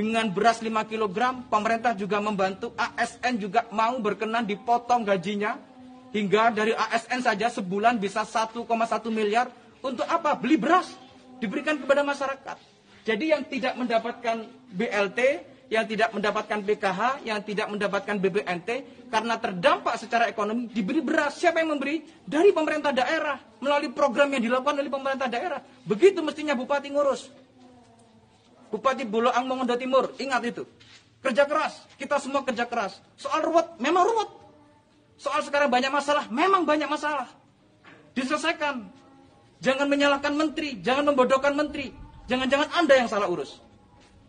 dengan beras 5 kg, pemerintah juga membantu ASN juga mau berkenan dipotong gajinya hingga dari ASN saja sebulan bisa 1,1 miliar untuk apa? Beli beras diberikan kepada masyarakat. Jadi yang tidak mendapatkan BLT, yang tidak mendapatkan BKH, yang tidak mendapatkan BBNT karena terdampak secara ekonomi diberi beras. Siapa yang memberi? Dari pemerintah daerah melalui program yang dilakukan oleh pemerintah daerah. Begitu mestinya bupati ngurus. Bupati Buloang Mongondo Timur, ingat itu. Kerja keras, kita semua kerja keras. Soal ruwet, memang ruwet. Soal sekarang banyak masalah, memang banyak masalah. Diselesaikan. Jangan menyalahkan menteri, jangan membodohkan menteri. Jangan-jangan Anda yang salah urus.